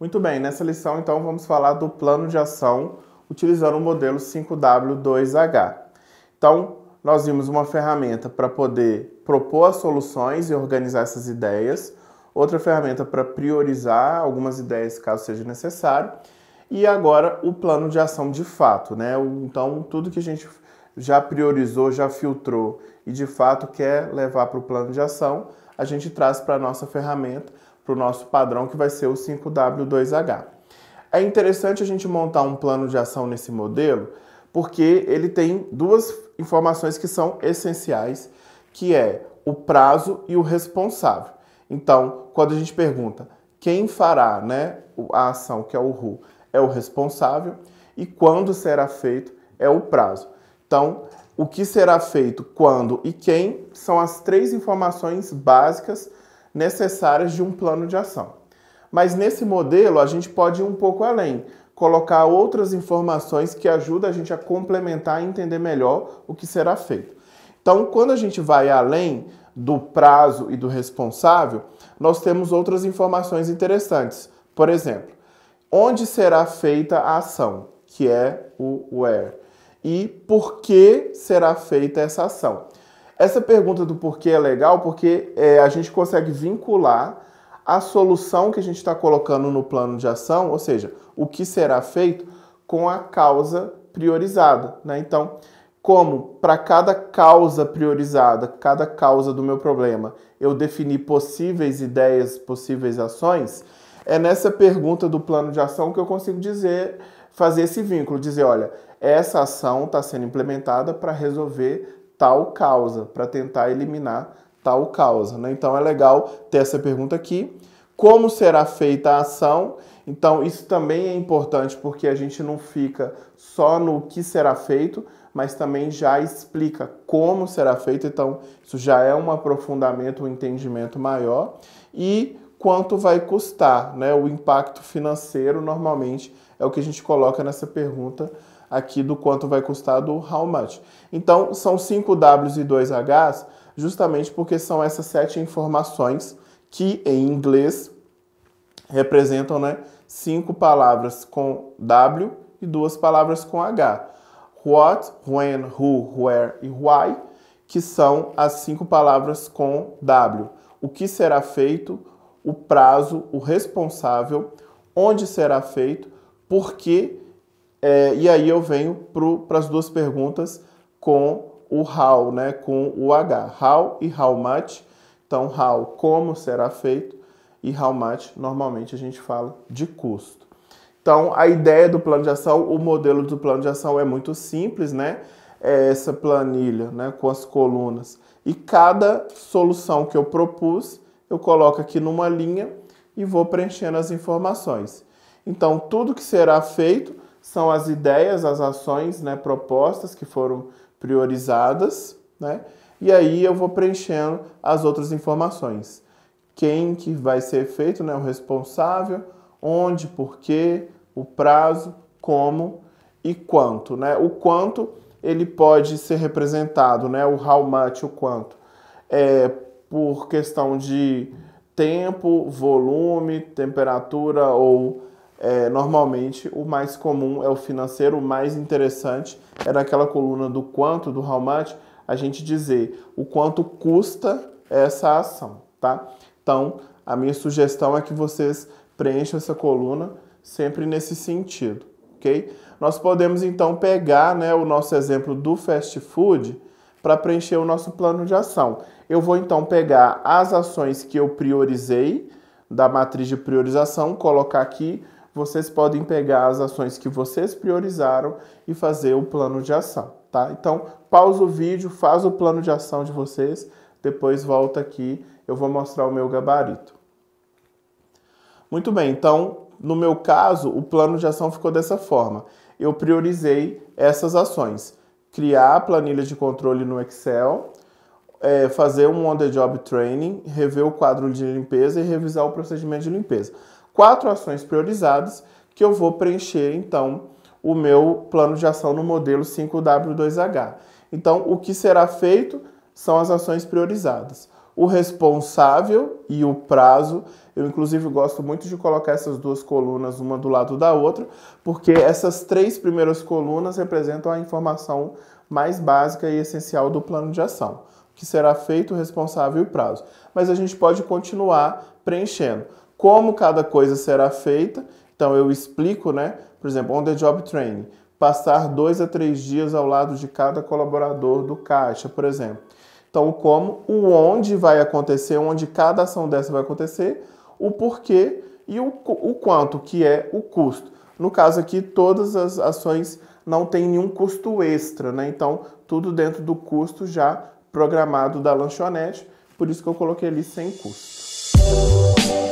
Muito bem, nessa lição então vamos falar do plano de ação utilizando o modelo 5W2H. Então, nós vimos uma ferramenta para poder propor as soluções e organizar essas ideias, outra ferramenta para priorizar algumas ideias caso seja necessário, e agora o plano de ação de fato, né? Então, tudo que a gente já priorizou, já filtrou e de fato quer levar para o plano de ação, a gente traz para a nossa ferramenta para o nosso padrão, que vai ser o 5W2H. É interessante a gente montar um plano de ação nesse modelo, porque ele tem duas informações que são essenciais, que é o prazo e o responsável. Então, quando a gente pergunta quem fará né, a ação, que é o RU, é o responsável, e quando será feito é o prazo. Então, o que será feito, quando e quem são as três informações básicas necessárias de um plano de ação. Mas nesse modelo, a gente pode ir um pouco além, colocar outras informações que ajudam a gente a complementar e entender melhor o que será feito. Então, quando a gente vai além do prazo e do responsável, nós temos outras informações interessantes. Por exemplo, onde será feita a ação, que é o where, e por que será feita essa ação. Essa pergunta do porquê é legal porque é, a gente consegue vincular a solução que a gente está colocando no plano de ação, ou seja, o que será feito, com a causa priorizada. Né? Então, como para cada causa priorizada, cada causa do meu problema, eu defini possíveis ideias, possíveis ações, é nessa pergunta do plano de ação que eu consigo dizer, fazer esse vínculo, dizer, olha, essa ação está sendo implementada para resolver tal causa, para tentar eliminar tal causa. Né? Então é legal ter essa pergunta aqui. Como será feita a ação? Então isso também é importante porque a gente não fica só no que será feito, mas também já explica como será feito. Então isso já é um aprofundamento, um entendimento maior. E quanto vai custar, né? O impacto financeiro normalmente é o que a gente coloca nessa pergunta aqui do quanto vai custar do how much. Então, são 5 Ws e 2 Hs, justamente porque são essas sete informações que em inglês representam né, cinco palavras com W e duas palavras com H. What, when, who, where e why, que são as cinco palavras com W. O que será feito, o prazo, o responsável, onde será feito, por que é, e aí eu venho para as duas perguntas com o how, né, com o H. How e how much. Então, how, como será feito, e how much, normalmente a gente fala de custo. Então, a ideia do plano de ação, o modelo do plano de ação é muito simples, né? É essa planilha, né, com as colunas. E cada solução que eu propus, eu coloco aqui numa linha e vou preenchendo as informações. Então, tudo que será feito são as ideias, as ações né, propostas que foram priorizadas, né? E aí eu vou preenchendo as outras informações. Quem que vai ser feito, né, o responsável, onde, por quê, o prazo, como e quanto, né? O quanto ele pode ser representado, né, o how much, o quanto, é por questão de tempo, volume, temperatura ou é, normalmente o mais comum é o financeiro, o mais interessante é naquela coluna do quanto, do how much, a gente dizer o quanto custa essa ação, tá? Então, a minha sugestão é que vocês preencham essa coluna sempre nesse sentido, ok? Nós podemos então pegar né, o nosso exemplo do fast food para preencher o nosso plano de ação. Eu vou então pegar as ações que eu priorizei da matriz de priorização, colocar aqui vocês podem pegar as ações que vocês priorizaram e fazer o plano de ação, tá? Então, pausa o vídeo, faz o plano de ação de vocês, depois volta aqui, eu vou mostrar o meu gabarito. Muito bem, então, no meu caso, o plano de ação ficou dessa forma. Eu priorizei essas ações. Criar a planilha de controle no Excel, é, fazer um on-the-job training, rever o quadro de limpeza e revisar o procedimento de limpeza quatro ações priorizadas que eu vou preencher então o meu plano de ação no modelo 5W2H. Então, o que será feito são as ações priorizadas. O responsável e o prazo, eu inclusive gosto muito de colocar essas duas colunas uma do lado da outra, porque essas três primeiras colunas representam a informação mais básica e essencial do plano de ação, o que será feito, o responsável e o prazo. Mas a gente pode continuar preenchendo como cada coisa será feita. Então eu explico, né? Por exemplo, on the job training, passar dois a três dias ao lado de cada colaborador do caixa, por exemplo. Então o como, o onde vai acontecer, onde cada ação dessa vai acontecer, o porquê e o, o quanto, que é o custo. No caso aqui, todas as ações não têm nenhum custo extra, né? Então tudo dentro do custo já programado da lanchonete, por isso que eu coloquei ali sem custo.